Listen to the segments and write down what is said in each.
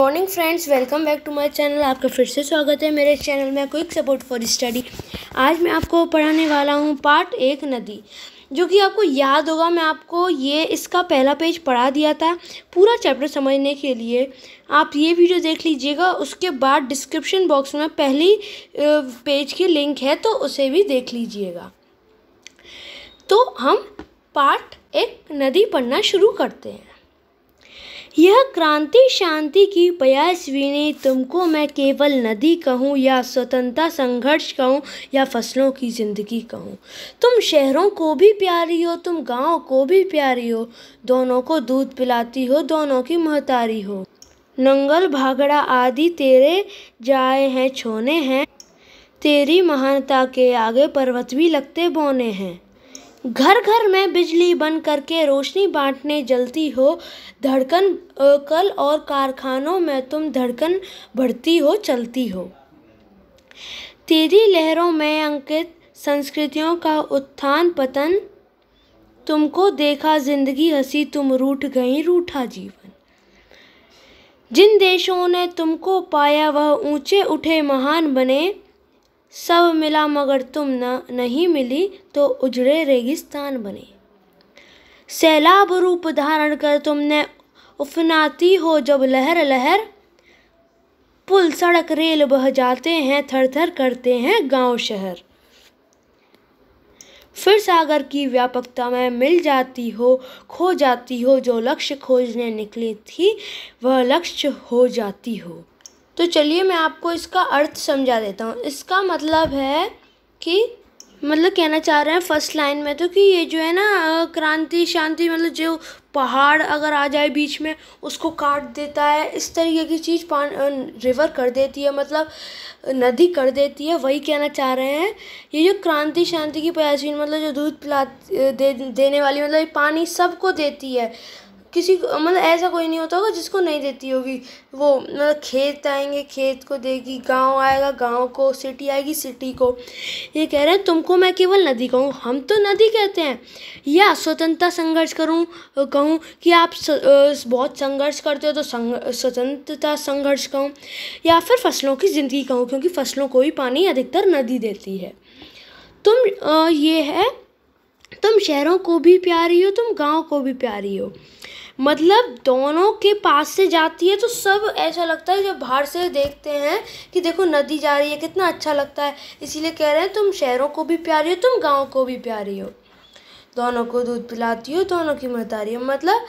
Morning friends welcome back to my channel आपका फिर से स्वागत है मेरे चैनल में क्विक सपोर्ट फॉर स्टडी आज मैं आपको पढ़ाने वाला हूँ पार्ट एक नदी जो कि आपको याद होगा मैं आपको ये इसका पहला पेज पढ़ा दिया था पूरा चैप्टर समझने के लिए आप ये वीडियो देख लीजिएगा उसके बाद डिस्क्रिप्शन बॉक्स में पहली पेज की लिंक है तो उसे भी देख लीजिएगा तो हम पार्ट एक नदी पढ़ना शुरू करते हैं यह क्रांति शांति की नहीं तुमको मैं केवल नदी कहूँ या स्वतंत्रता संघर्ष कहूँ या फसलों की ज़िंदगी कहूँ तुम शहरों को भी प्यारी हो तुम गाँव को भी प्यारी हो दोनों को दूध पिलाती हो दोनों की महतारी हो नंगल भागड़ा आदि तेरे जाए हैं छोने हैं तेरी महानता के आगे पर्वत भी लगते बोने हैं घर घर में बिजली बन करके रोशनी बांटने जलती हो धड़कन कल और कारखानों में तुम धड़कन बढ़ती हो चलती हो तेरी लहरों में अंकित संस्कृतियों का उत्थान पतन तुमको देखा जिंदगी हंसी तुम रूठ गई रूठा जीवन जिन देशों ने तुमको पाया वह ऊंचे उठे महान बने सब मिला मगर तुम न नहीं मिली तो उजड़े रेगिस्तान बने सैलाब रूप धारण कर तुमने उफनाती हो जब लहर लहर पुल सड़क रेल बह जाते हैं थर थर करते हैं गांव शहर फिर सागर की व्यापकता में मिल जाती हो खो जाती हो जो लक्ष्य खोजने निकली थी वह लक्ष्य हो जाती हो तो चलिए मैं आपको इसका अर्थ समझा देता हूँ इसका मतलब है कि मतलब कहना चाह रहे हैं फर्स्ट लाइन में तो कि ये जो है ना क्रांति शांति मतलब जो पहाड़ अगर आ जाए बीच में उसको काट देता है इस तरीके की चीज़ पान रिवर कर देती है मतलब नदी कर देती है वही कहना चाह रहे हैं ये जो क्रांति शांति की प्यासीन मतलब जो दूध पिला दे, देने वाली मतलब पानी सबको देती है किसी मतलब ऐसा कोई नहीं होता होगा जिसको नहीं देती होगी वो मतलब खेत आएंगे खेत को देगी गांव आएगा गांव को सिटी आएगी सिटी को ये कह रहे हैं तुमको मैं केवल नदी कहूँ हम तो नदी कहते हैं या स्वतंत्रता संघर्ष करूँ कहूँ कि आप स, बहुत संघर्ष करते हो तो स्वतंत्रता संघर्ष कहूँ या फिर फसलों की ज़िंदगी कहूँ क्योंकि फसलों को भी पानी अधिकतर नदी देती है तुम ये है तुम शहरों को भी प्यारी हो तुम गाँव को भी प्यारी हो मतलब दोनों के पास से जाती है तो सब ऐसा लगता है जब बाहर से देखते हैं कि देखो नदी जा रही है कितना अच्छा लगता है इसीलिए कह रहे हैं तुम शहरों को भी प्यारी हो तुम गाँव को भी प्यारी हो दोनों को दूध पिलाती हो दोनों की मतारी हो मतलब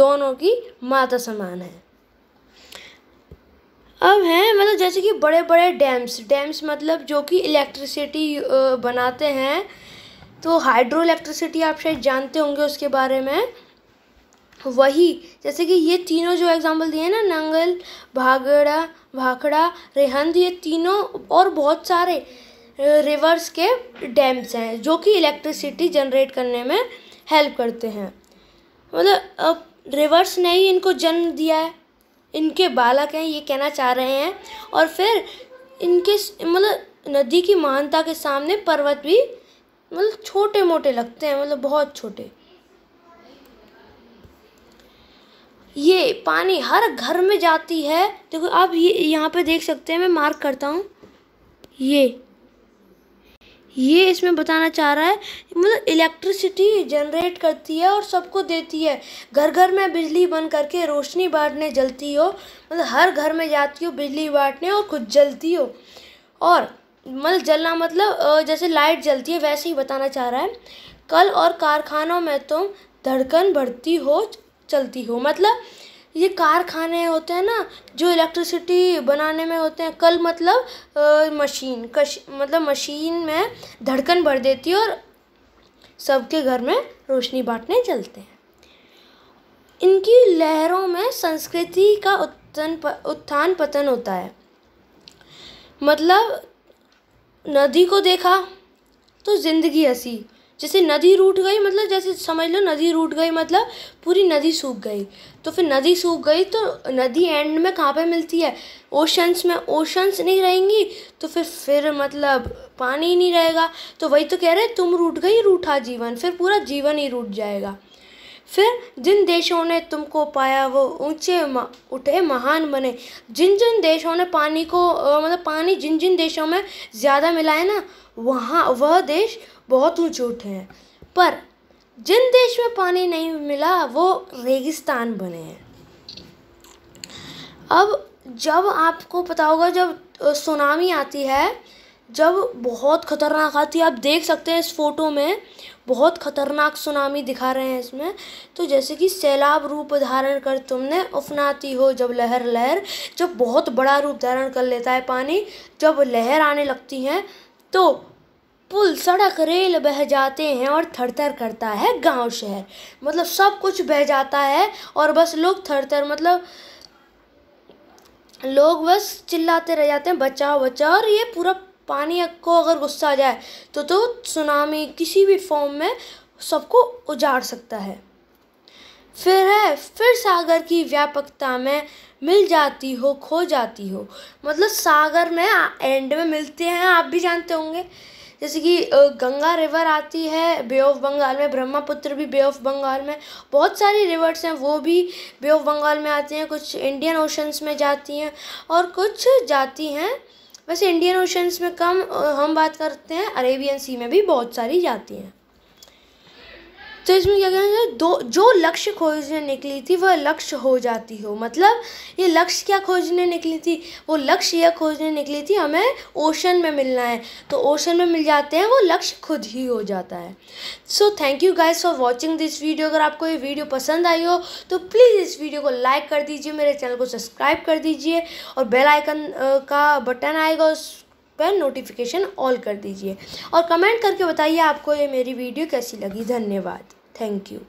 दोनों की माता समान है अब हैं मतलब जैसे कि बड़े बड़े डैम्स डैम्स मतलब जो कि इलेक्ट्रिसिटी बनाते हैं तो हाइड्रो इलेक्ट्रिसिटी आप शायद जानते होंगे उसके बारे में वही जैसे कि ये तीनों जो एग्जाम्पल दिए ना नंगल भागड़ा भाखड़ा रेहंद ये तीनों और बहुत सारे रिवर्स के डैम्स हैं जो कि इलेक्ट्रिसिटी जनरेट करने में हेल्प करते हैं मतलब अब रिवर्स ने ही इनको जन्म दिया है इनके बालक हैं ये कहना चाह रहे हैं और फिर इनके मतलब नदी की महानता के सामने पर्वत भी मतलब छोटे मोटे लगते हैं मतलब बहुत छोटे ये पानी हर घर में जाती है देखो आप ये यहाँ पे देख सकते हैं मैं मार्क करता हूँ ये ये इसमें बताना चाह रहा है मतलब इलेक्ट्रिसिटी जनरेट करती है और सबको देती है घर घर में बिजली बन करके रोशनी बांटने जलती हो मतलब हर घर में जाती हो बिजली बांटने और खुद जलती हो और मतलब जलना मतलब जैसे लाइट जलती है वैसे ही बताना चाह रहा है कल और कारखानों में तुम धड़कन बढ़ती हो चलती हो मतलब ये कारखाने होते हैं ना जो इलेक्ट्रिसिटी बनाने में होते हैं कल मतलब आ, मशीन कश मतलब मशीन में धड़कन भर देती है और सबके घर में रोशनी बांटने चलते हैं इनकी लहरों में संस्कृति का उत्तन उत्थान पतन होता है मतलब नदी को देखा तो ज़िंदगी ऐसी जैसे नदी रूट गई मतलब जैसे समझ लो नदी रूट गई मतलब पूरी नदी सूख गई तो फिर नदी सूख गई तो नदी एंड में कहाँ पे मिलती है ओशंस में ओशंस नहीं रहेंगी तो फिर फिर मतलब पानी ही नहीं रहेगा तो वही तो कह रहे तुम रूट गई रूठा जीवन फिर पूरा जीवन ही रूट जाएगा फिर जिन देशों ने तुमको पाया वो ऊंचे उठे महान बने जिन जिन देशों ने पानी को मतलब पानी जिन जिन देशों में ज़्यादा मिला है ना वहाँ वह देश बहुत ऊँचे उठे हैं पर जिन देश में पानी नहीं मिला वो रेगिस्तान बने हैं अब जब आपको पता होगा जब सुनामी आती है जब बहुत ख़तरनाक आती है आप देख सकते हैं इस फोटो में बहुत ख़तरनाक सुनामी दिखा रहे हैं इसमें तो जैसे कि सैलाब रूप धारण कर तुमने उफनाती हो जब लहर लहर जब बहुत बड़ा रूप धारण कर लेता है पानी जब लहर आने लगती हैं तो पुल सड़क रेल बह जाते हैं और थरथर करता है गांव शहर मतलब सब कुछ बह जाता है और बस लोग थरथर मतलब लोग बस चिल्लाते रह जाते हैं बचाओ बचाओ और ये पूरा पानी को अगर गुस्सा आ जाए तो तो सुनामी किसी भी फॉर्म में सबको उजाड़ सकता है फिर है फिर सागर की व्यापकता में मिल जाती हो खो जाती हो मतलब सागर में एंड में मिलते हैं आप भी जानते होंगे जैसे कि गंगा रिवर आती है बे ऑफ बंगाल में ब्रह्मपुत्र भी बे ऑफ बंगाल में बहुत सारी रिवर्स हैं वो भी बे ऑफ बंगाल में आती हैं कुछ इंडियन ओशंस में जाती हैं और कुछ जाती हैं वैसे इंडियन ओशंस में कम हम बात करते हैं अरेबियन सी में भी बहुत सारी जाती हैं तो इसमें क्या कहना है दो जो लक्ष्य खोजने निकली थी वह लक्ष्य हो जाती हो मतलब ये लक्ष्य क्या खोजने निकली थी वो लक्ष्य यह खोजने निकली थी हमें ओशन में मिलना है तो ओशन में मिल जाते हैं वो लक्ष्य खुद ही हो जाता है so thank you guys for watching this video अगर आपको ये वीडियो पसंद आई हो तो प्लीज़ इस वीडियो को लाइक कर दीजिए मेरे चैनल को सब्सक्राइब कर दीजिए और बेल आइकन का बटन आएगा उस पर नोटिफिकेशन ऑल कर दीजिए और कमेंट करके बताइए आपको ये मेरी वीडियो कैसी लगी धन्यवाद Thank you.